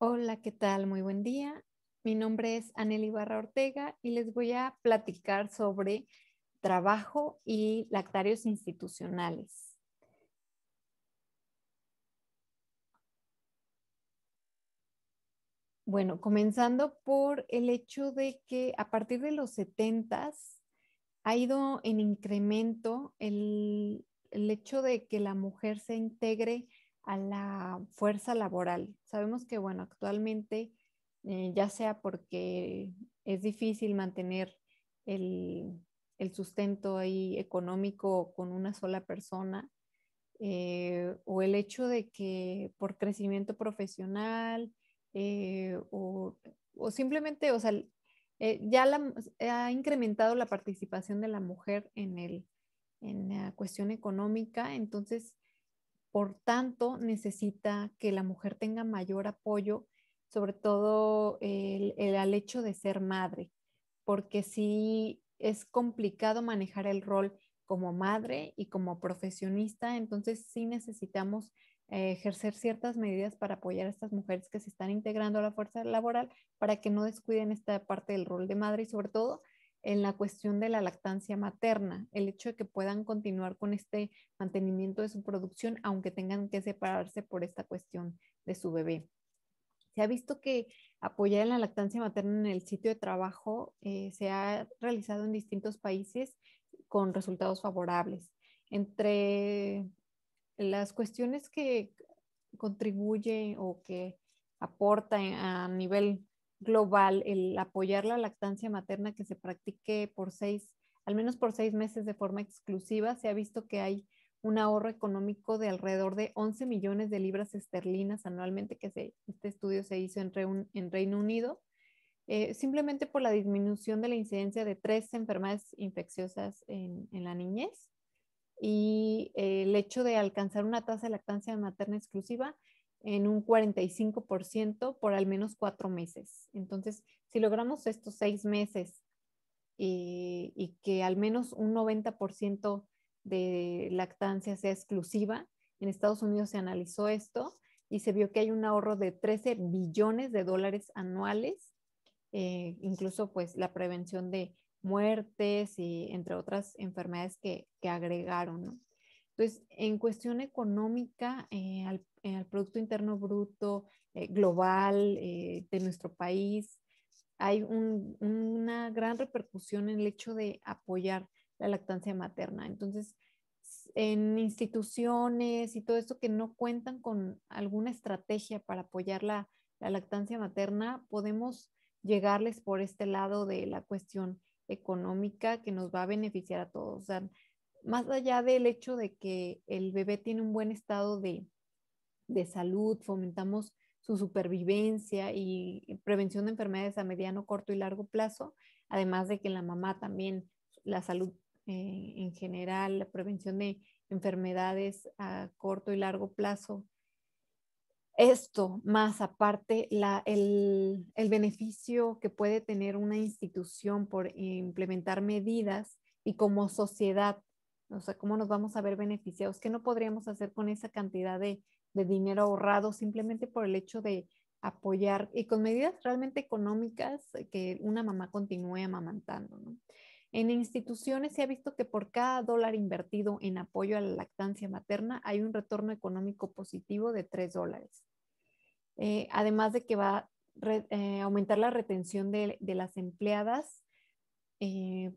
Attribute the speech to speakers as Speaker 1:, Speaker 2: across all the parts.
Speaker 1: Hola, ¿qué tal? Muy buen día. Mi nombre es Aneli Barra Ortega y les voy a platicar sobre trabajo y lactarios institucionales. Bueno, comenzando por el hecho de que a partir de los setentas ha ido en incremento el, el hecho de que la mujer se integre a la fuerza laboral. Sabemos que, bueno, actualmente, eh, ya sea porque es difícil mantener el, sustento ahí económico con una sola persona, eh, o el hecho de que por crecimiento profesional, eh, o, simplemente, o sea, ya ha incrementado la participación de la mujer en, en la cuestión económica, entonces por tanto, necesita que la mujer tenga mayor apoyo, sobre todo al hecho de ser madre, porque si es complicado manejar el rol como madre y como profesionista, entonces sí necesitamos eh, ejercer ciertas medidas para apoyar a estas mujeres que se están integrando a la fuerza laboral para que no descuiden esta parte del rol de madre y sobre todo en la cuestión de la lactancia materna, el hecho de que puedan continuar con este mantenimiento de su producción, aunque tengan que separarse por esta cuestión de su bebé. Se ha visto que apoyar la lactancia materna en el sitio de trabajo eh, se ha realizado en distintos países con resultados favorables. Entre las cuestiones que contribuye o que aporta a nivel global el apoyar la lactancia materna que se practique por seis, al menos por seis meses de forma exclusiva, se ha visto que hay un ahorro económico de alrededor de 11 millones de libras esterlinas anualmente, que se, este estudio se hizo en, en Reino Unido, eh, simplemente por la disminución de la incidencia de tres enfermedades infecciosas en, la niñez. Y eh, el hecho de alcanzar una tasa de lactancia materna exclusiva en un 45% por al menos cuatro meses. Entonces, si logramos estos seis meses eh, y, que al menos un 90% de lactancia sea exclusiva, en Estados Unidos se analizó esto y se vio que hay un ahorro de 13 billones de dólares anuales, eh, incluso pues la prevención de muertes y entre otras enfermedades que, que agregaron. Entonces, en cuestión económica, eh, eh, al, Producto Interno Bruto eh, global de nuestro país, hay una gran repercusión en el hecho de apoyar la lactancia materna. Entonces, en instituciones y todo esto que no cuentan con alguna estrategia para apoyar la, la lactancia materna, podemos llegarles por este lado de la cuestión económica que nos va a beneficiar a todos. O sea, más allá del hecho de que el bebé tiene un buen estado de, salud, fomentamos su supervivencia y prevención de enfermedades a mediano, corto y largo plazo, además de que la mamá también, la salud eh, en general, la prevención de enfermedades a corto y largo plazo. Esto más aparte, el, el, beneficio que puede tener una institución por implementar medidas y como sociedad o sea, ¿cómo nos vamos a ver beneficiados? ¿Qué no podríamos hacer con esa cantidad de, dinero ahorrado simplemente por el hecho de apoyar y con medidas realmente económicas eh, que una mamá continúe amamantando? En instituciones se ha visto que por cada dólar invertido en apoyo a la lactancia materna hay un retorno económico positivo de 3 dólares. Eh, además de que va a eh, aumentar la retención de, las empleadas,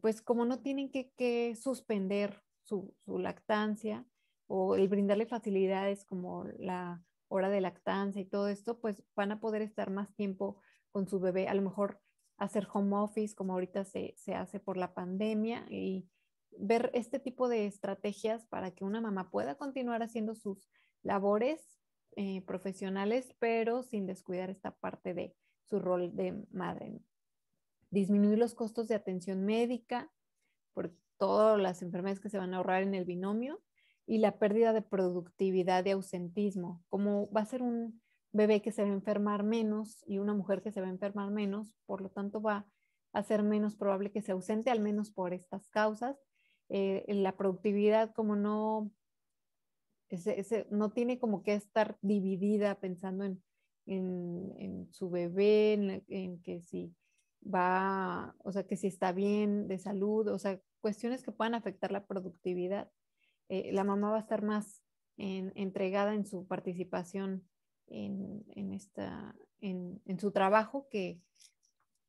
Speaker 1: pues como no tienen que, que suspender su, lactancia o el brindarle facilidades como la hora de lactancia y todo esto, pues van a poder estar más tiempo con su bebé, a lo mejor hacer home office como ahorita se, hace por la pandemia y ver este tipo de estrategias para que una mamá pueda continuar haciendo sus labores eh, profesionales, pero sin descuidar esta parte de su rol de madre. Disminuir los costos de atención médica, por, todas las enfermedades que se van a ahorrar en el binomio y la pérdida de productividad de ausentismo. Como va a ser un bebé que se va a enfermar menos y una mujer que se va a enfermar menos, por lo tanto va a ser menos probable que se ausente, al menos por estas causas. Eh, la productividad, como no, ese, no tiene como que estar dividida pensando en, en, su bebé, en, en que si va, o sea, que si está bien de salud, o sea, cuestiones que puedan afectar la productividad. Eh, la mamá va a estar más entregada en su participación en, en esta, en, su trabajo que,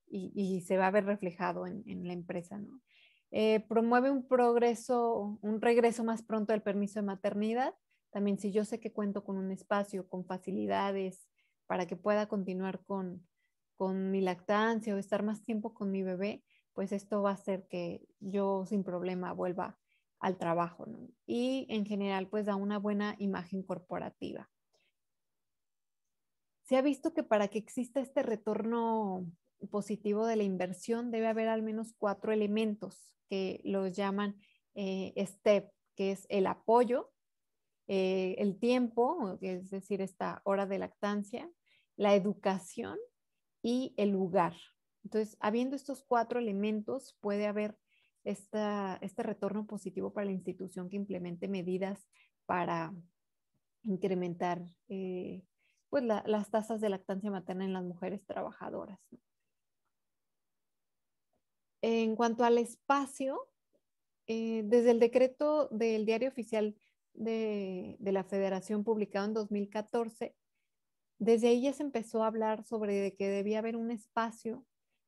Speaker 1: y, se va a ver reflejado en, la empresa. ¿no? Eh, promueve un progreso, un regreso más pronto del permiso de maternidad. También si yo sé que cuento con un espacio, con facilidades para que pueda continuar con, con mi lactancia o estar más tiempo con mi bebé, pues esto va a hacer que yo sin problema vuelva al trabajo, Y en general, pues da una buena imagen corporativa. Se ha visto que para que exista este retorno positivo de la inversión debe haber al menos cuatro elementos que los llaman eh, STEP, que es el apoyo, eh, el tiempo, es decir, esta hora de lactancia, la educación y el lugar, entonces, habiendo estos cuatro elementos, puede haber este retorno positivo para la institución que implemente medidas para incrementar eh, pues, las tasas de lactancia materna en las mujeres trabajadoras. En cuanto al espacio, eh, desde el decreto del Diario Oficial de, de, la Federación publicado en 2014, desde ahí ya se empezó a hablar sobre que debía haber un espacio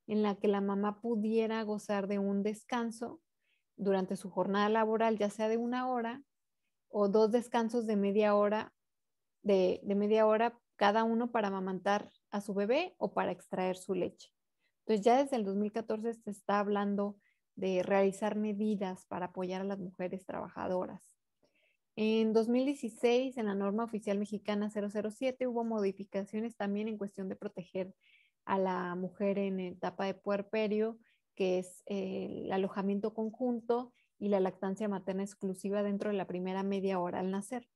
Speaker 1: en la que la mamá pudiera gozar de un descanso durante su jornada laboral, ya sea de una hora o dos descansos de media hora, media hora cada uno para amamantar a su bebé o para extraer su leche. Entonces ya desde el 2014 se está hablando de realizar medidas para apoyar a las mujeres trabajadoras. En 2016, en la norma oficial mexicana 007, hubo modificaciones también en cuestión de proteger a la mujer en etapa de puerperio, que es eh, el alojamiento conjunto y la lactancia materna exclusiva dentro de la primera media hora al nacer.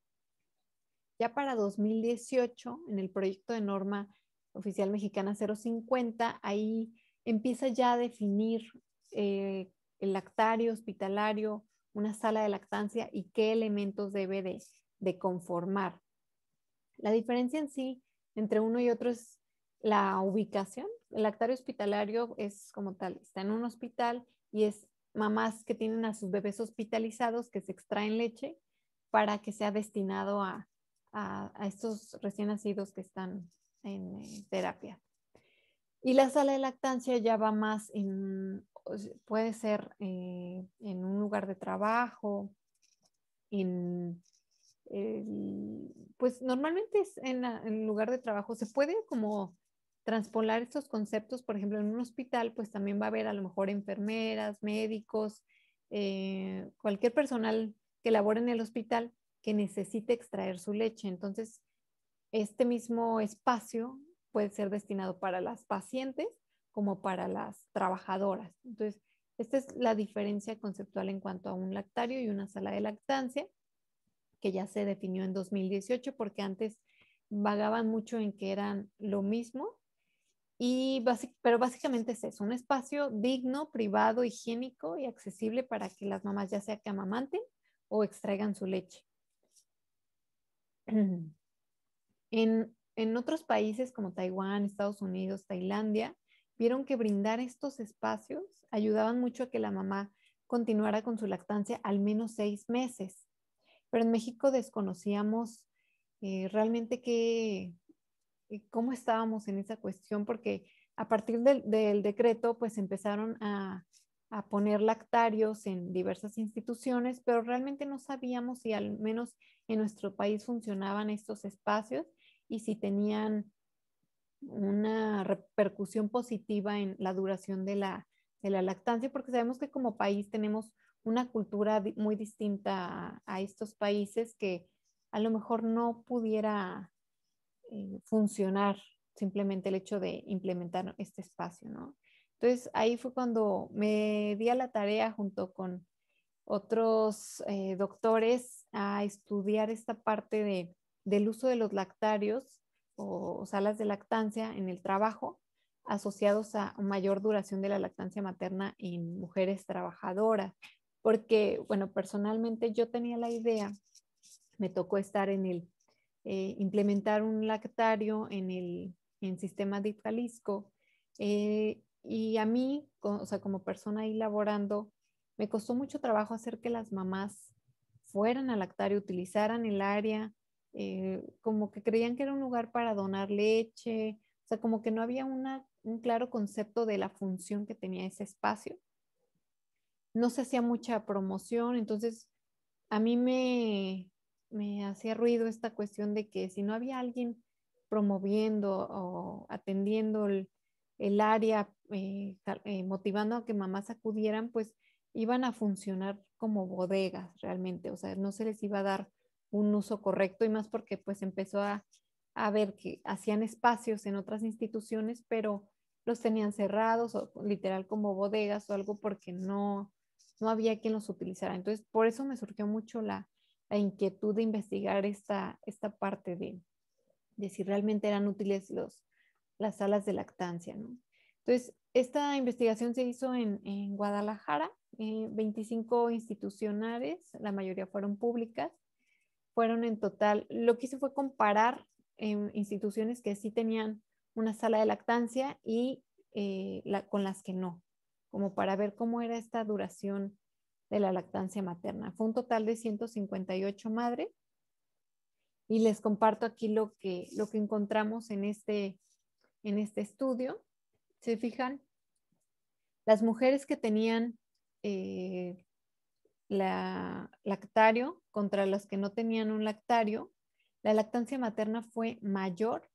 Speaker 1: Ya para 2018, en el proyecto de norma oficial mexicana 050, ahí empieza ya a definir eh, el lactario hospitalario, una sala de lactancia y qué elementos debe de conformar. La diferencia en sí entre uno y otro es la ubicación. El lactario hospitalario es como tal, está en un hospital y es mamás que tienen a sus bebés hospitalizados que se extraen leche para que sea destinado a, estos recién nacidos que están en eh, terapia. Y la sala de lactancia ya va más en, puede ser eh, en un lugar de trabajo, en, pues normalmente es en, en lugar de trabajo. Se puede como transpolar estos conceptos, por ejemplo, en un hospital, pues también va a haber a lo mejor enfermeras, médicos, eh, cualquier personal que labore en el hospital que necesite extraer su leche. Entonces, este mismo espacio puede ser destinado para las pacientes como para las trabajadoras. Entonces, esta es la diferencia conceptual en cuanto a un lactario y una sala de lactancia, que ya se definió en 2018 porque antes vagaban mucho en que eran lo mismo pero básicamente es eso, un espacio digno, privado, higiénico y accesible para que las mamás ya sea que amamanten o extraigan su leche. En, otros países como Taiwán, Estados Unidos, Tailandia, vieron que brindar estos espacios ayudaban mucho a que la mamá continuara con su lactancia al menos seis meses. Pero en México desconocíamos eh, realmente qué, cómo estábamos en esa cuestión, porque a partir del, decreto, pues empezaron a, poner lactarios en diversas instituciones, pero realmente no sabíamos si al menos en nuestro país funcionaban estos espacios y si tenían una repercusión positiva en la duración de la, lactancia, porque sabemos que como país tenemos una cultura muy distinta a estos países que a lo mejor no pudiera eh, funcionar simplemente el hecho de implementar este espacio, ¿no? Entonces ahí fue cuando me di a la tarea junto con otros eh, doctores a estudiar esta parte de, del uso de los lactarios o salas de lactancia en el trabajo asociados a mayor duración de la lactancia materna en mujeres trabajadoras. Porque, bueno, personalmente yo tenía la idea, me tocó estar en el eh, implementar un lactario en el sistema de Jalisco. Eh, y a mí, o sea, como persona ahí laborando, me costó mucho trabajo hacer que las mamás fueran al lactario, utilizaran el área, eh, como que creían que era un lugar para donar leche, o sea, como que no había una, un claro concepto de la función que tenía ese espacio. No se hacía mucha promoción, entonces a mí me, me hacía ruido esta cuestión de que si no había alguien promoviendo o atendiendo el, área, eh, eh, motivando a que mamás acudieran, pues iban a funcionar como bodegas realmente, o sea, no se les iba a dar un uso correcto y más porque pues empezó a, a ver que hacían espacios en otras instituciones, pero los tenían cerrados o literal como bodegas o algo porque no, no había quien los utilizara. Entonces, por eso me surgió mucho la, la inquietud de investigar esta, esta parte de, decir si realmente eran útiles los, las salas de lactancia. ¿no? Entonces, esta investigación se hizo en, en Guadalajara, 25 eh, institucionales, la mayoría fueron públicas, fueron en total, lo que hice fue comparar em, instituciones que sí tenían una sala de lactancia y eh, con las que no, como para ver cómo era esta duración de la lactancia materna. Fue un total de 158 madres y les comparto aquí lo que, lo que encontramos en este, en este estudio. ¿Se fijan? Las mujeres que tenían eh, lactario contra las que no tenían un lactario, la lactancia materna fue mayor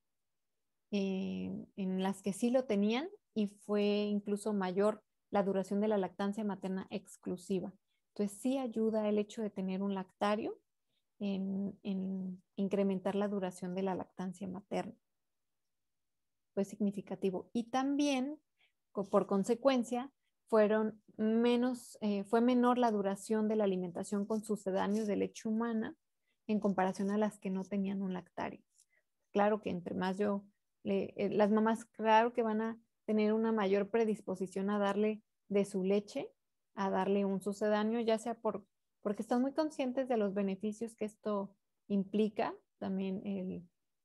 Speaker 1: en las que sí lo tenían y fue incluso mayor la duración de la lactancia materna exclusiva. Entonces sí ayuda el hecho de tener un lactario en, incrementar la duración de la lactancia materna. Fue significativo. Y también, por consecuencia, fueron menos, eh, fue menor la duración de la alimentación con sucedáneos de leche humana en comparación a las que no tenían un lactario. Claro que entre más yo, eh, las mamás claro que van a tener una mayor predisposición a darle de su leche a darle un sucedáneo, ya sea por, porque están muy conscientes de los beneficios que esto implica. También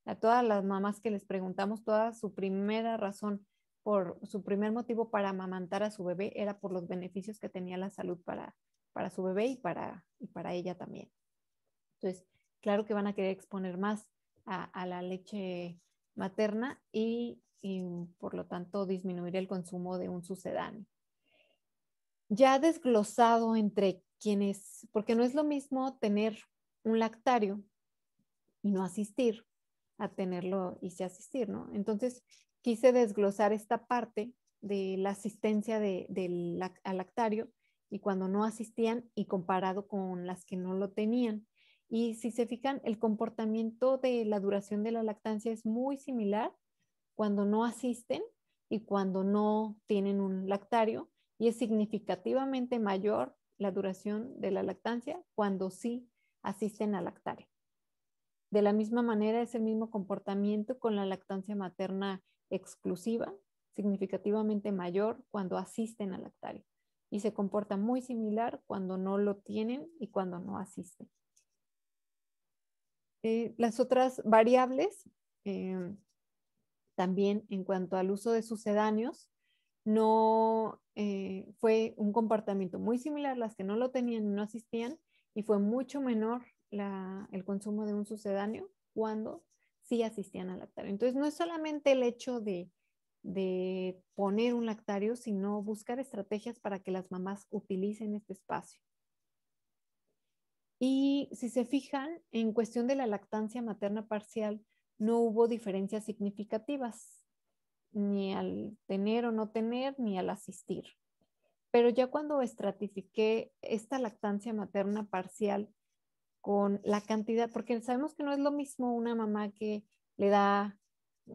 Speaker 1: a todas las mamás que les preguntamos, toda su primera razón, por su primer motivo para amamantar a su bebé era por los beneficios que tenía la salud para, su bebé y para, para ella también. Entonces, claro que van a querer exponer más a, la leche materna y, por lo tanto disminuir el consumo de un sucedáneo ya desglosado entre quienes, porque no es lo mismo tener un lactario y no asistir a tenerlo y sí asistir, ¿no? Entonces quise desglosar esta parte de la asistencia de, del al lactario y cuando no asistían y comparado con las que no lo tenían. Y si se fijan, el comportamiento de la duración de la lactancia es muy similar cuando no asisten y cuando no tienen un lactario y es significativamente mayor la duración de la lactancia cuando sí asisten a lactar. De la misma manera, es el mismo comportamiento con la lactancia materna exclusiva, significativamente mayor cuando asisten al lactario y se comporta muy similar cuando no lo tienen y cuando no asisten. Eh, las otras variables, eh, también en cuanto al uso de sucedáneos, no eh, fue un comportamiento muy similar, las que no lo tenían no asistían y fue mucho menor el consumo de un sucedáneo cuando sí asistían al lactario. Entonces no es solamente el hecho de, de poner un lactario, sino buscar estrategias para que las mamás utilicen este espacio. Y si se fijan, en cuestión de la lactancia materna parcial, no hubo diferencias significativas ni al tener o no tener, ni al asistir. Pero ya cuando estratifiqué esta lactancia materna parcial con la cantidad, porque sabemos que no es lo mismo una mamá que le da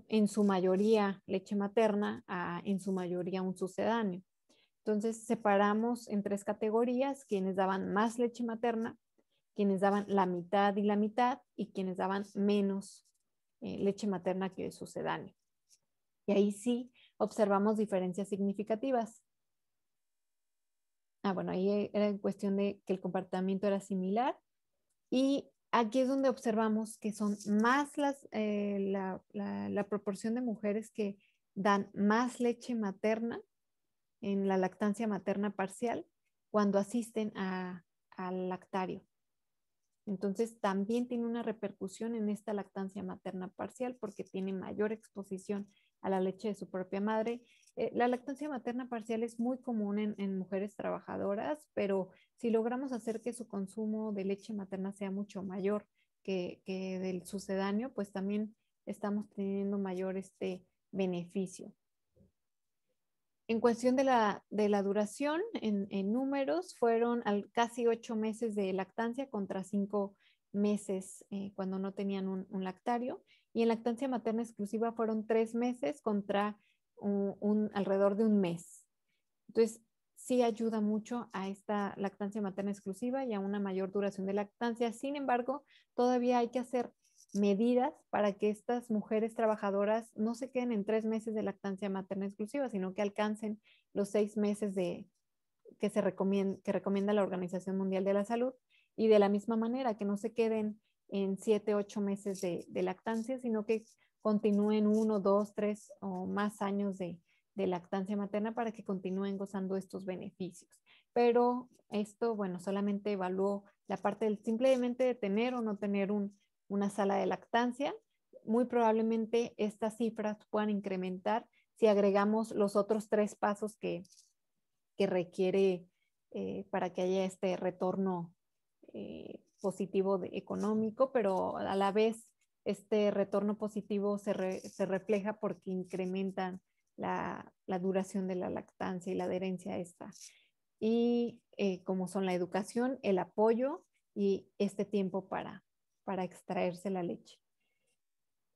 Speaker 1: en su mayoría leche materna a en su mayoría un sucedáneo. Entonces separamos en tres categorías quienes daban más leche materna, quienes daban la mitad y la mitad y quienes daban menos eh, leche materna que sucedáneo. Y ahí sí observamos diferencias significativas. Ah, bueno, ahí eh, era en cuestión de que el comportamiento era similar y aquí es donde observamos que son más las, eh, la, proporción de mujeres que dan más leche materna en la lactancia materna parcial cuando asisten a, al lactario. Entonces también tiene una repercusión en esta lactancia materna parcial porque tiene mayor exposición a la leche de su propia madre. Eh, la lactancia materna parcial es muy común en, mujeres trabajadoras, pero si logramos hacer que su consumo de leche materna sea mucho mayor que, que del sucedáneo, pues también estamos teniendo mayor este beneficio. En cuestión de la, duración, en, números, fueron al, casi ocho meses de lactancia contra cinco meses eh, cuando no tenían un, lactario y en lactancia materna exclusiva fueron tres meses contra un, alrededor de un mes. Entonces, sí ayuda mucho a esta lactancia materna exclusiva y a una mayor duración de lactancia. Sin embargo, todavía hay que hacer medidas para que estas mujeres trabajadoras no se queden en tres meses de lactancia materna exclusiva, sino que alcancen los seis meses de, que, se que recomienda la Organización Mundial de la Salud y de la misma manera que no se queden en siete, ocho meses de, lactancia, sino que continúen uno, dos, tres o más años de, lactancia materna para que continúen gozando estos beneficios. Pero esto, bueno, solamente evaluó la parte del simplemente de tener o no tener una sala de lactancia. Muy probablemente estas cifras puedan incrementar si agregamos los otros tres pasos que, requiere eh, para que haya este retorno eh, positivo de, económico, pero a la vez este retorno positivo se, refleja porque incrementan la, duración de la lactancia y la adherencia a esta. Y eh, como son la educación, el apoyo y este tiempo para, para extraerse la leche.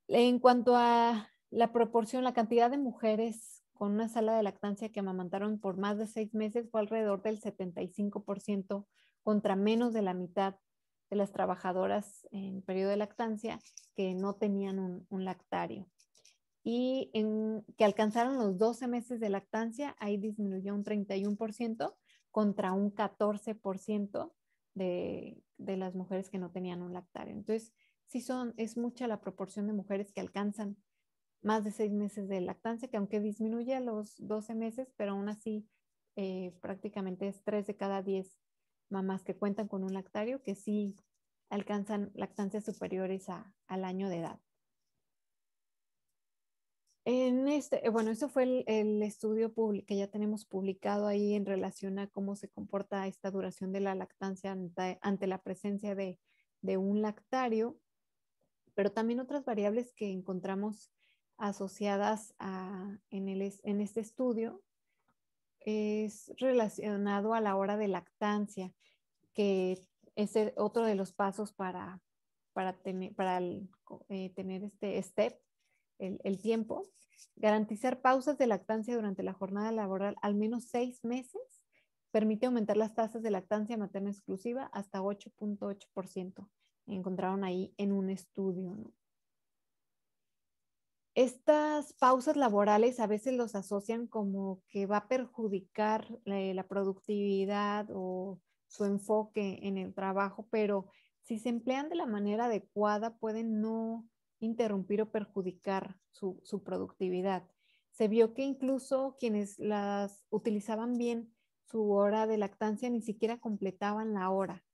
Speaker 1: En cuanto a la proporción, la cantidad de mujeres con una sala de lactancia que amamantaron por más de seis meses fue alrededor del 75% contra menos de la mitad de las trabajadoras en periodo de lactancia que no tenían un, lactario y en, que alcanzaron los 12 meses de lactancia, ahí disminuyó un 31% contra un 14% de, de, las mujeres que no tenían un lactario. Entonces, sí son, es mucha la proporción de mujeres que alcanzan más de 6 meses de lactancia, que aunque disminuye a los 12 meses, pero aún así eh, prácticamente es 3 de cada 10 mamás que cuentan con un lactario que sí alcanzan lactancias superiores a, al año de edad. En este, eh, bueno, eso fue el, estudio que ya tenemos publicado ahí en relación a cómo se comporta esta duración de la lactancia ante, la presencia de, un lactario, pero también otras variables que encontramos asociadas en, en este estudio es relacionado a la hora de lactancia, que es otro de los pasos para, tener, para eh, este STEP, el, el, tiempo. Garantizar pausas de lactancia durante la jornada laboral al menos seis meses permite aumentar las tasas de lactancia materna exclusiva hasta 8.8%. Encontraron ahí en un estudio, ¿no? estas pausas laborales a veces los asocian como que va a perjudicar eh, la, productividad o su enfoque en el trabajo, pero si se emplean de la manera adecuada pueden no interrumpir o perjudicar su, productividad. Se vio que incluso quienes las utilizaban bien su hora de lactancia ni siquiera completaban la hora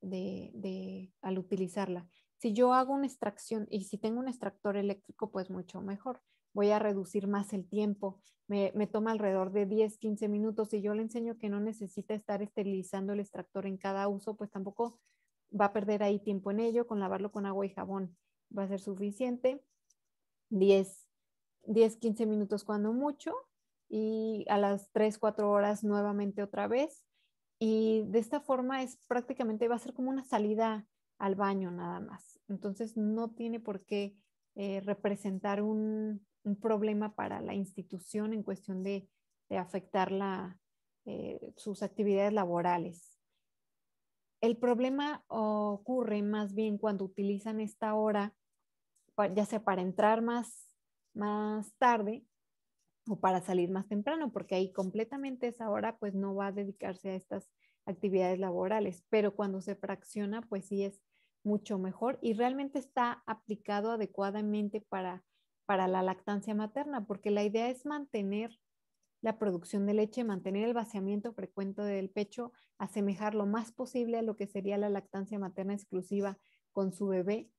Speaker 1: de al utilizarla. Si yo hago una extracción y si tengo un extractor eléctrico, pues mucho mejor. Voy a reducir más el tiempo. Me, toma alrededor de 10, 15 minutos. y yo le enseño que no necesita estar esterilizando el extractor en cada uso, pues tampoco va a perder ahí tiempo en ello. Con lavarlo con agua y jabón va a ser suficiente. 10, 10, 15 minutos cuando mucho. Y a las 3, 4 horas nuevamente otra vez. Y de esta forma es prácticamente, va a ser como una salida al baño nada más. Entonces no tiene por qué eh, representar un, problema para la institución en cuestión de, afectar eh, sus actividades laborales. El problema ocurre más bien cuando utilizan esta hora, ya sea para entrar más, más tarde o para salir más temprano, porque ahí completamente esa hora pues no va a dedicarse a estas actividades laborales, pero cuando se fracciona pues sí es mucho mejor y realmente está aplicado adecuadamente para, la lactancia materna, porque la idea es mantener la producción de leche, mantener el vaciamiento frecuente del pecho, asemejar lo más posible a lo que sería la lactancia materna exclusiva con su bebé.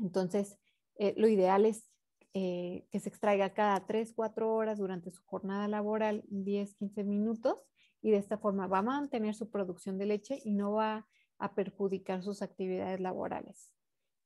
Speaker 1: Entonces, eh, lo ideal es eh, que se extraiga cada 3, 4 horas durante su jornada laboral, 10, 15 minutos, y de esta forma va a mantener su producción de leche y no va a a perjudicar sus actividades laborales.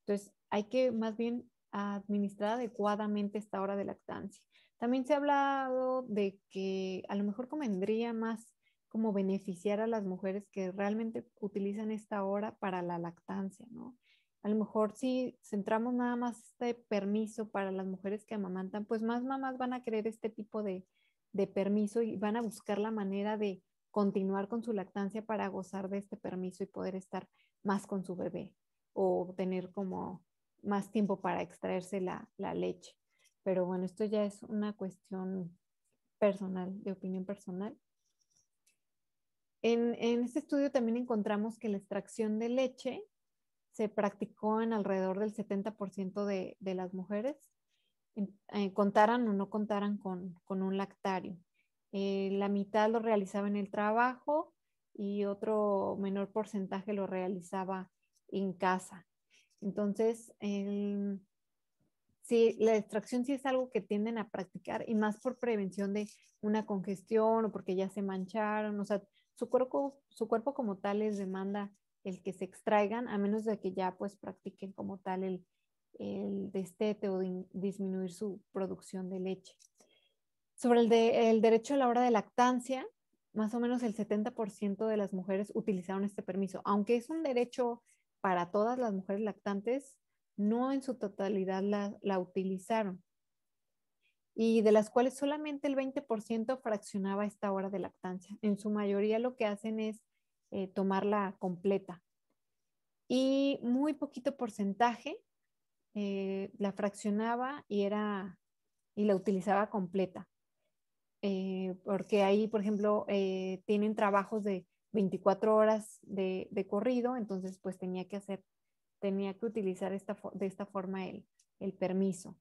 Speaker 1: Entonces, hay que más bien administrar adecuadamente esta hora de lactancia. También se ha hablado de que a lo mejor convendría más como beneficiar a las mujeres que realmente utilizan esta hora para la lactancia, ¿no? A lo mejor si centramos nada más este permiso para las mujeres que amamantan, pues más mamás van a querer este tipo de, de permiso y van a buscar la manera de continuar con su lactancia para gozar de este permiso y poder estar más con su bebé o tener como más tiempo para extraerse la, leche. Pero bueno, esto ya es una cuestión personal, de opinión personal. En, este estudio también encontramos que la extracción de leche se practicó en alrededor del 70% de, las mujeres, eh, contaran o no contaran con, un lactario. Eh, la mitad lo realizaba en el trabajo y otro menor porcentaje lo realizaba en casa. Entonces, em, sí, la extracción sí es algo que tienden a practicar y más por prevención de una congestión o porque ya se mancharon, o sea, su cuerpo, su cuerpo como tal les demanda el que se extraigan, a menos de que ya pues practiquen como tal el, destete o disminuir su producción de leche. Sobre el, derecho a la hora de lactancia, más o menos el 70% de las mujeres utilizaron este permiso. Aunque es un derecho para todas las mujeres lactantes, no en su totalidad la, utilizaron. Y de las cuales solamente el 20% fraccionaba esta hora de lactancia. En su mayoría lo que hacen es eh, tomarla completa. Y muy poquito porcentaje eh, la fraccionaba y era y la utilizaba completa. Eh, porque ahí, por ejemplo, eh, tienen trabajos de 24 horas de, corrido, entonces pues tenía que hacer, tenía que utilizar esta, de esta forma el, el permiso.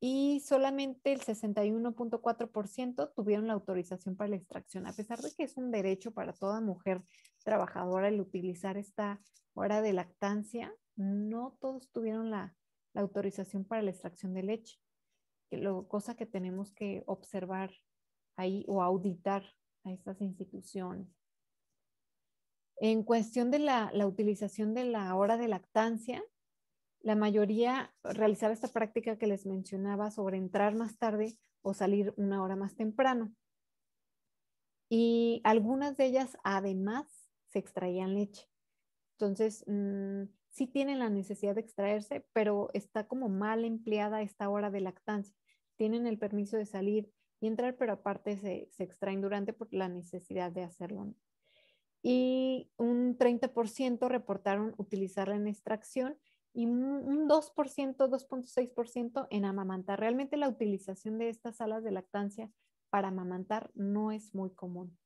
Speaker 1: Y solamente el 61.4% tuvieron la autorización para la extracción, a pesar de que es un derecho para toda mujer trabajadora el utilizar esta hora de lactancia, no todos tuvieron la autorización para la extracción de leche lo, cosa que tenemos que observar ahí o auditar a estas instituciones. En cuestión de la, utilización de la hora de lactancia, la mayoría realizaba esta práctica que les mencionaba sobre entrar más tarde o salir una hora más temprano. Y algunas de ellas además se extraían leche. Entonces, mm, sí tienen la necesidad de extraerse, pero está como mal empleada esta hora de lactancia. Tienen el permiso de salir y entrar, pero aparte se, se extraen durante por la necesidad de hacerlo. Y un 30% reportaron utilizarla en extracción y un 2%, 2.6% en amamantar. Realmente la utilización de estas salas de lactancia para amamantar no es muy común.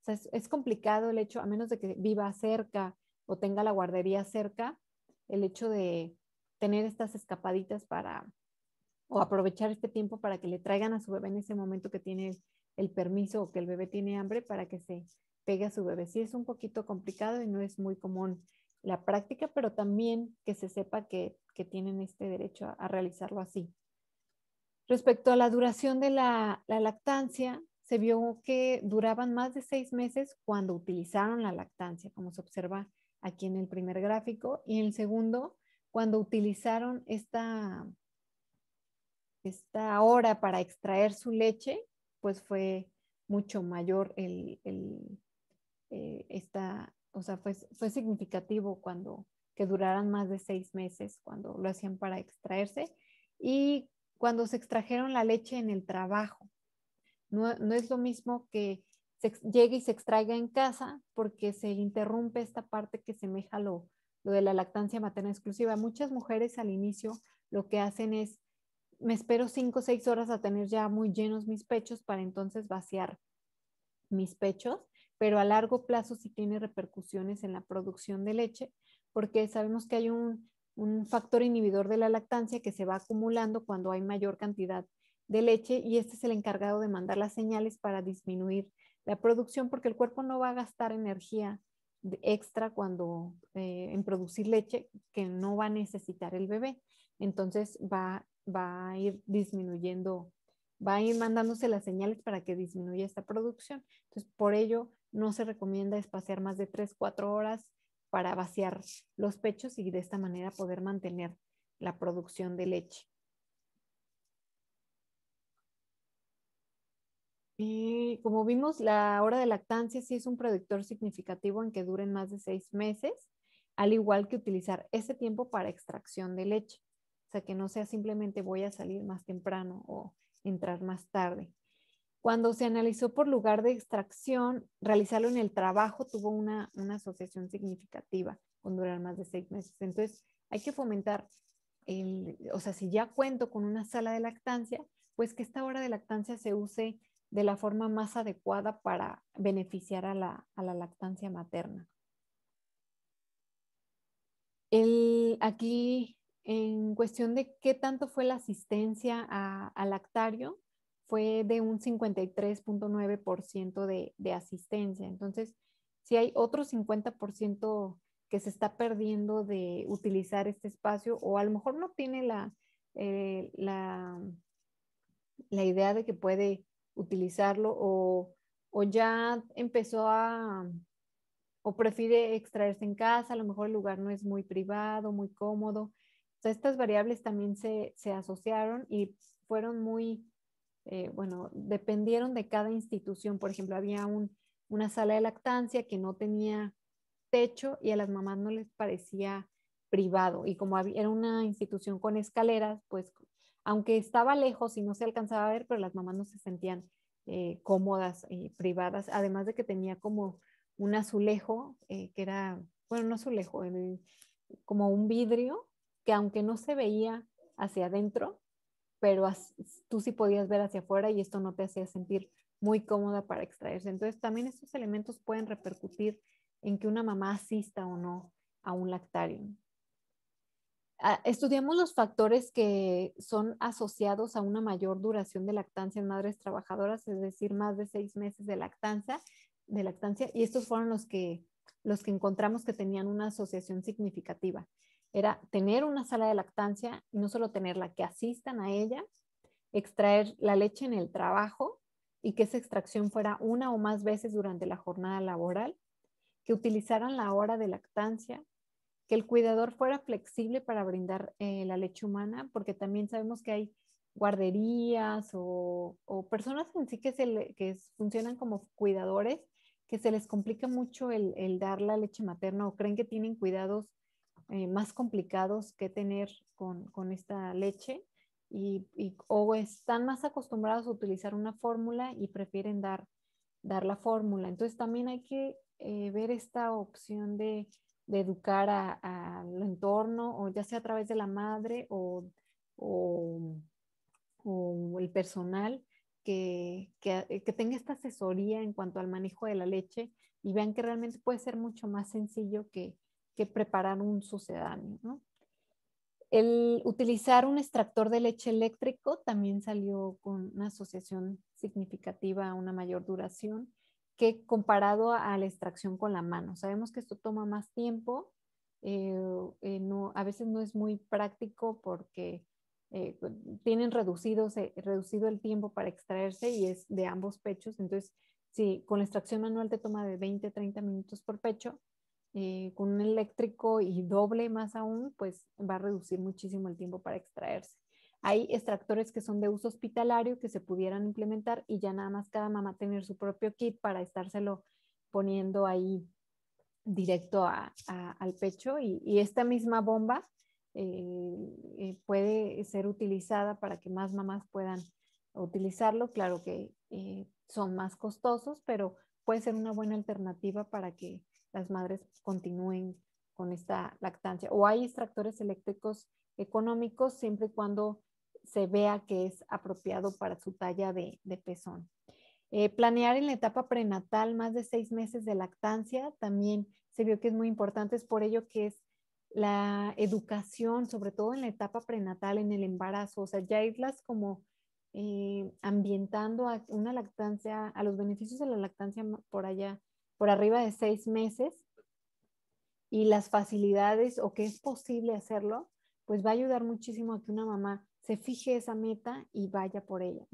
Speaker 1: O sea, es complicado el hecho, a menos de que viva cerca o tenga la guardería cerca, el hecho de tener estas escapaditas para o aprovechar este tiempo para que le traigan a su bebé en ese momento que tiene el, permiso o que el bebé tiene hambre para que se pegue a su bebé. Sí es un poquito complicado y no es muy común la práctica, pero también que se sepa que, tienen este derecho a, realizarlo así. Respecto a la duración de la lactancia, se vio que duraban más de seis meses cuando utilizaron la lactancia, como se observa aquí en el primer gráfico, y en el segundo, cuando utilizaron esta, esta hora para extraer su leche, pues fue mucho mayor el, eh, esta, o sea, fue, significativo cuando que duraran más de seis meses cuando lo hacían para extraerse y cuando se extrajeron la leche en el trabajo. no es lo mismo que se llegue y se extraiga en casa porque se interrumpe esta parte que semeja lo, de la lactancia materna exclusiva. Muchas mujeres al inicio lo que hacen es, me espero cinco o seis horas a tener ya muy llenos mis pechos para entonces vaciar mis pechos, pero a largo plazo sí tiene repercusiones en la producción de leche, porque sabemos que hay un, un factor inhibidor de la lactancia que se va acumulando cuando hay mayor cantidad de leche y este es el encargado de mandar las señales para disminuir la producción porque el cuerpo no va a gastar energía extra cuando eh, en producir leche que no va a necesitar el bebé. Entonces va, va a ir disminuyendo, va a ir mandándose las señales para que disminuya esta producción. Entonces, por ello no se recomienda espaciar más de 3-4 horas para vaciar los pechos y de esta manera poder mantener la producción de leche. Y como vimos, la hora de lactancia sí es un predictor significativo en que duren más de seis meses, al igual que utilizar ese tiempo para extracción de leche. O sea, que no sea simplemente voy a salir más temprano o entrar más tarde. Cuando se analizó por lugar de extracción, realizarlo en el trabajo tuvo una, asociación significativa con durar más de seis meses. Entonces, hay que fomentar, o sea, si ya cuento con una sala de lactancia, pues que esta hora de lactancia se use de la forma más adecuada para beneficiar a la, lactancia materna. aquí, en cuestión de qué tanto fue la asistencia a, lactario, fue de un 53.9% de, de asistencia. Entonces, si hay otro 50% que se está perdiendo de utilizar este espacio o a lo mejor no tiene la, eh, la, la idea de que puede utilizarlo o, ya empezó a o prefiere extraerse en casa, a lo mejor el lugar no es muy privado, muy cómodo. estas variables también se, asociaron y fueron muy, eh, bueno, dependieron de cada institución. Por ejemplo, había una sala de lactancia que no tenía techo y a las mamás no les parecía privado. Y como era una institución con escaleras, pues aunque estaba lejos y no se alcanzaba a ver, pero las mamás no se sentían eh, cómodas, y eh, privadas, además de que tenía como un azulejo, eh, que era, bueno, no azulejo, como un vidrio, que aunque no se veía hacia adentro, pero tú sí podías ver hacia afuera y esto no te hacía sentir muy cómoda para extraerse. Entonces, también estos elementos pueden repercutir en que una mamá asista o no a un lactario estudiamos los factores que son asociados a una mayor duración de lactancia en madres trabajadoras, es decir, más de seis meses de lactancia, de lactancia y estos fueron los que, los que encontramos que tenían una asociación significativa. Era tener una sala de lactancia y no solo tenerla, que asistan a ella, extraer la leche en el trabajo y que esa extracción fuera una o más veces durante la jornada laboral, que utilizaran la hora de lactancia, que el cuidador fuera flexible para brindar eh, la leche humana, porque también sabemos que hay guarderías o, personas en sí que, funcionan como cuidadores, que se les complica mucho el, dar la leche materna o creen que tienen cuidados eh, más complicados que tener con, esta leche y, o están más acostumbrados a utilizar una fórmula y prefieren dar, dar la fórmula. Entonces también hay que eh, ver esta opción de de educar al entorno, o ya sea a través de la madre o, el personal, eh, que, tenga esta asesoría en cuanto al manejo de la leche y vean que realmente puede ser mucho más sencillo que, preparar un sucedáneo. El utilizar un extractor de leche eléctrico también salió con una asociación significativa a una mayor duración que comparado a la extracción con la mano. Sabemos que esto toma más tiempo, eh, eh, no, a veces no es muy práctico porque eh, pues, tienen reducido, reducido el tiempo para extraerse y es de ambos pechos. Entonces, si con la extracción manual te toma de 20 a 30 minutos por pecho, con un eléctrico y doble más aún, pues va a reducir muchísimo el tiempo para extraerse. Hay extractores que son de uso hospitalario que se pudieran implementar y ya nada más cada mamá tener su propio kit para estárselo poniendo ahí directo al pecho y, esta misma bomba eh, eh, puede ser utilizada para que más mamás puedan utilizarlo. Claro que eh, son más costosos, pero puede ser una buena alternativa para que las madres continúen con esta lactancia. O hay extractores eléctricos económicos siempre y cuando se vea que es apropiado para su talla de, de pezón. Eh, planear en la etapa prenatal más de seis meses de lactancia también se vio que es muy importante, es por ello que es la educación, sobre todo en la etapa prenatal, en el embarazo, o sea, ya irlas como eh, ambientando a una lactancia, a los beneficios de la lactancia por allá, por arriba de seis meses y las facilidades o que es posible hacerlo, pues va a ayudar muchísimo a que una mamá se fije esa meta y vaya por ella.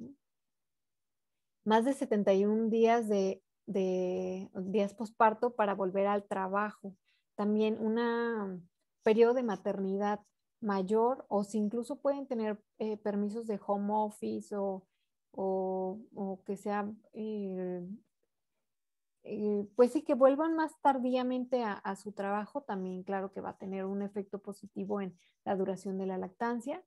Speaker 1: Más de 71 días de, días posparto para volver al trabajo. También un periodo de maternidad mayor o si incluso pueden tener eh, permisos de home office o, que sea, eh, eh, pues sí, que vuelvan más tardíamente a, su trabajo, también claro que va a tener un efecto positivo en la duración de la lactancia.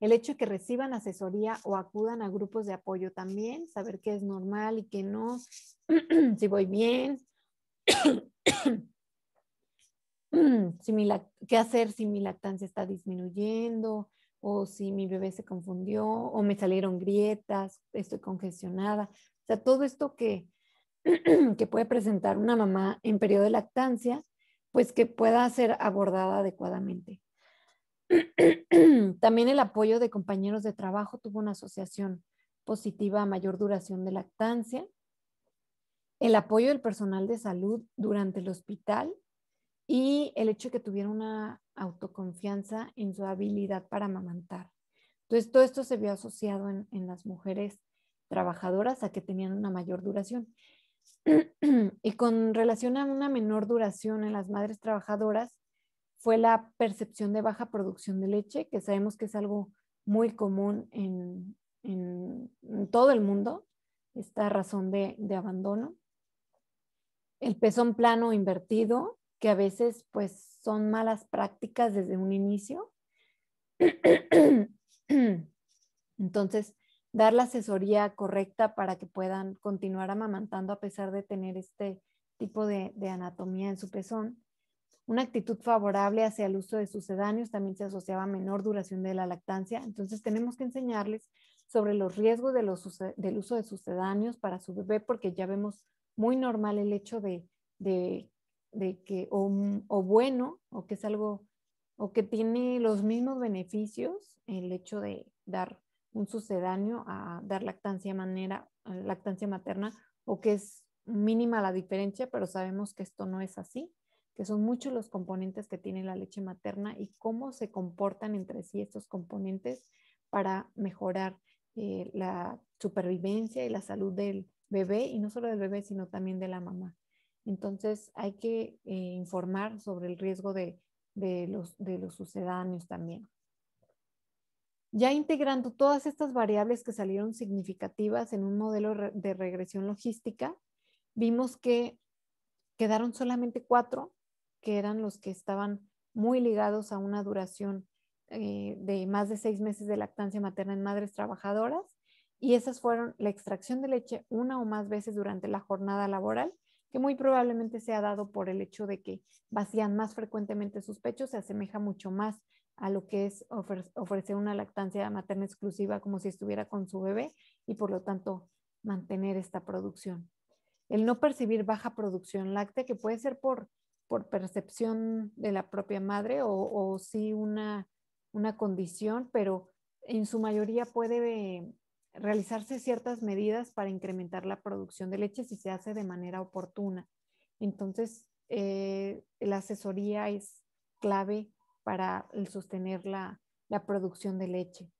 Speaker 1: El hecho de que reciban asesoría o acudan a grupos de apoyo también, saber qué es normal y qué no, si voy bien, qué hacer si mi lactancia está disminuyendo o si mi bebé se confundió o me salieron grietas, estoy congestionada. O sea, todo esto que, que puede presentar una mamá en periodo de lactancia, pues que pueda ser abordada adecuadamente. También el apoyo de compañeros de trabajo tuvo una asociación positiva a mayor duración de lactancia. El apoyo del personal de salud durante el hospital y el hecho de que tuviera una autoconfianza en su habilidad para amamantar. Entonces, todo esto se vio asociado en las mujeres trabajadoras a que tenían una mayor duración. y con relación a una menor duración en las madres trabajadoras, fue la percepción de baja producción de leche, que sabemos que es algo muy común en, todo el mundo, esta razón de, abandono. El pezón plano invertido, que a veces pues son malas prácticas desde un inicio. Entonces, dar la asesoría correcta para que puedan continuar amamantando a pesar de tener este tipo de anatomía en su pezón. Una actitud favorable hacia el uso de sucedáneos también se asociaba a menor duración de la lactancia, entonces tenemos que enseñarles sobre los riesgos del uso de sucedáneos para su bebé, porque ya vemos muy normal el hecho de, que, mm, o, bueno, o que es algo, o que tiene los mismos beneficios el hecho de dar un sucedáneo a dar lactancia, manera, lactancia materna, o que es mínima la diferencia, pero sabemos que esto no es así que son muchos los componentes que tiene la leche materna y cómo se comportan entre sí estos componentes para mejorar eh, la supervivencia y la salud del bebé, y no solo del bebé, sino también de la mamá. Entonces hay que eh, informar sobre el riesgo de, los, de los sucedáneos también. Ya integrando todas estas variables que salieron significativas en un modelo de regresión logística, vimos que quedaron solamente cuatro que eran los que estaban muy ligados a una duración eh, de más de seis meses de lactancia materna en madres trabajadoras y esas fueron la extracción de leche una o más veces durante la jornada laboral, que muy probablemente se ha dado por el hecho de que vacían más frecuentemente sus pechos, se asemeja mucho más a lo que es ofrecer una lactancia materna exclusiva como si estuviera con su bebé y por lo tanto mantener esta producción. El no percibir baja producción láctea, que puede ser por por percepción de la propia madre o, sí una, condición, pero en su mayoría puede realizarse ciertas medidas para incrementar la producción de leche si se hace de manera oportuna. Entonces, eh, la asesoría es clave para sostener la, la, producción de leche.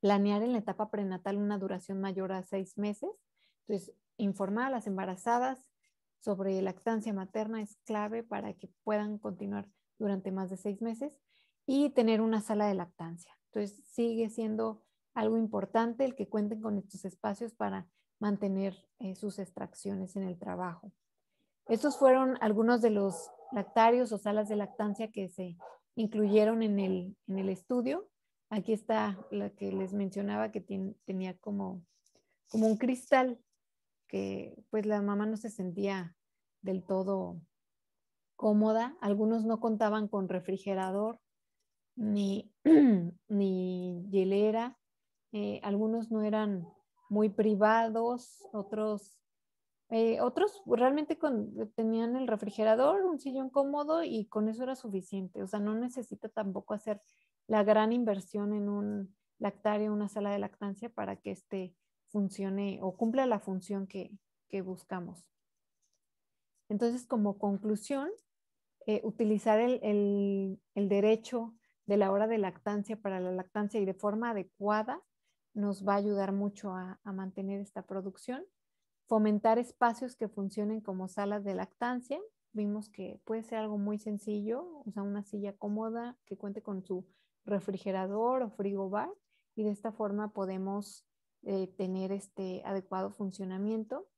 Speaker 1: Planear en la etapa prenatal una duración mayor a seis meses. Entonces, informar a las embarazadas sobre lactancia materna es clave para que puedan continuar durante más de seis meses y tener una sala de lactancia. Entonces, sigue siendo algo importante el que cuenten con estos espacios para mantener eh, sus extracciones en el trabajo. Estos fueron algunos de los lactarios o salas de lactancia que se incluyeron en el, estudio. Aquí está la que les mencionaba que tenía como, como un cristal que pues la mamá no se sentía del todo cómoda. Algunos no contaban con refrigerador ni, ni hielera. Eh, algunos no eran muy privados, otros, eh, otros realmente eh, tenían el refrigerador, un sillón cómodo y con eso era suficiente. O sea, no necesita tampoco hacer la gran inversión en un lactario, una sala de lactancia para que esté funcione o cumpla la función que, buscamos. Entonces, como conclusión, eh, utilizar el, derecho de la hora de lactancia para la lactancia y de forma adecuada nos va a ayudar mucho a, mantener esta producción. Fomentar espacios que funcionen como salas de lactancia. Vimos que puede ser algo muy sencillo, o una silla cómoda que cuente con su refrigerador o bar y de esta forma podemos eh, tener este adecuado funcionamiento.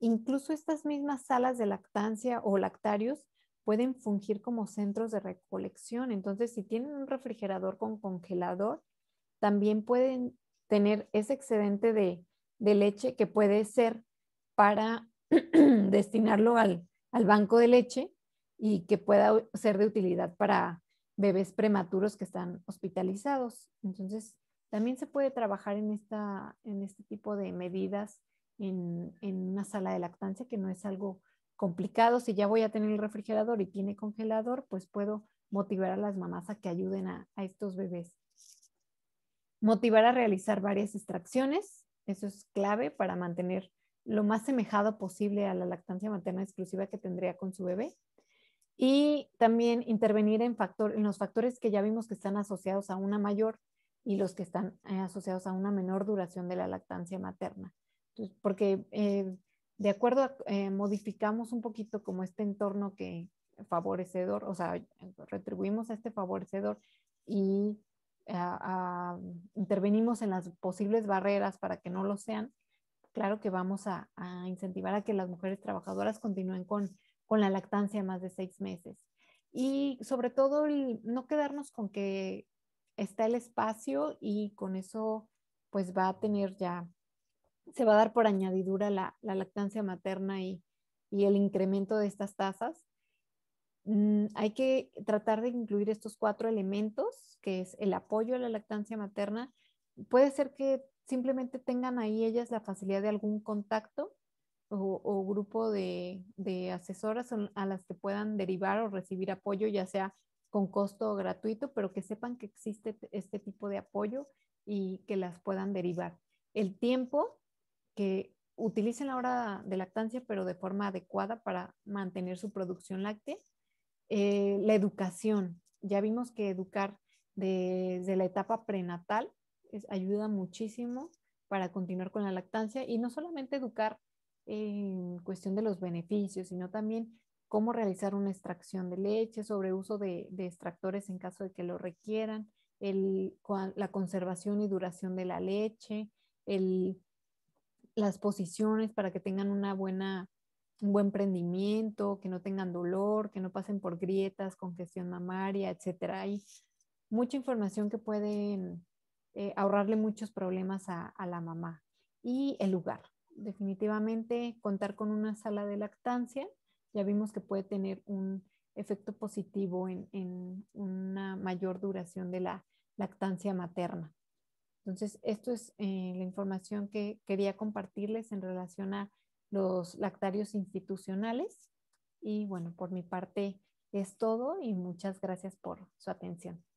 Speaker 1: Incluso estas mismas salas de lactancia o lactarios pueden fungir como centros de recolección. Entonces, si tienen un refrigerador con congelador, también pueden tener ese excedente de, de leche que puede ser para destinarlo al, al banco de leche y que pueda ser de utilidad para bebés prematuros que están hospitalizados. Entonces, también se puede trabajar en, esta, este tipo de medidas en, una sala de lactancia, que no es algo complicado. Si ya voy a tener el refrigerador y tiene congelador, pues puedo motivar a las mamás a que ayuden a, estos bebés. Motivar a realizar varias extracciones, eso es clave para mantener lo más semejado posible a la lactancia materna exclusiva que tendría con su bebé. Y también intervenir factor, en los factores que ya vimos que están asociados a una mayor y los que están eh, asociados a una menor duración de la lactancia materna. porque eh, de acuerdo eh, modificamos un poquito como este entorno que favorecedor, o sea, retribuimos a este favorecedor y ah, ah, intervenimos en las posibles barreras para que no lo sean, claro que vamos a, incentivar a que las mujeres trabajadoras continúen con, con la lactancia más de seis meses. Y sobre todo no quedarnos con que está el espacio y con eso pues va a tener ya, se va a dar por añadidura la, la lactancia materna y, y, el incremento de estas tasas. Mm, hay que tratar de incluir estos cuatro elementos, que es el apoyo a la lactancia materna. Puede ser que simplemente tengan ahí ellas la facilidad de algún contacto o, o grupo de, de asesoras a las que puedan derivar o recibir apoyo, ya sea con costo gratuito, pero que sepan que existe este tipo de apoyo y que las puedan derivar. El tiempo que utilicen la hora de lactancia, pero de forma adecuada para mantener su producción láctea. Eh, la educación. Ya vimos que educar desde la etapa prenatal ayuda muchísimo para continuar con la lactancia y no solamente educar en cuestión de los beneficios, sino también cómo realizar una extracción de leche, sobre uso de, extractores en caso de que lo requieran, la conservación y duración de la leche, las posiciones para que tengan una buena, un buen prendimiento, que no tengan dolor, que no pasen por grietas, congestión mamaria, etc. Hay mucha información que puede eh, ahorrarle muchos problemas a la mamá. Y el lugar. Definitivamente contar con una sala de lactancia ya vimos que puede tener un efecto positivo en, una mayor duración de la lactancia materna. Entonces, esto es eh, la información que quería compartirles en relación a los lactarios institucionales. Y bueno, por mi parte es todo y muchas gracias por su atención.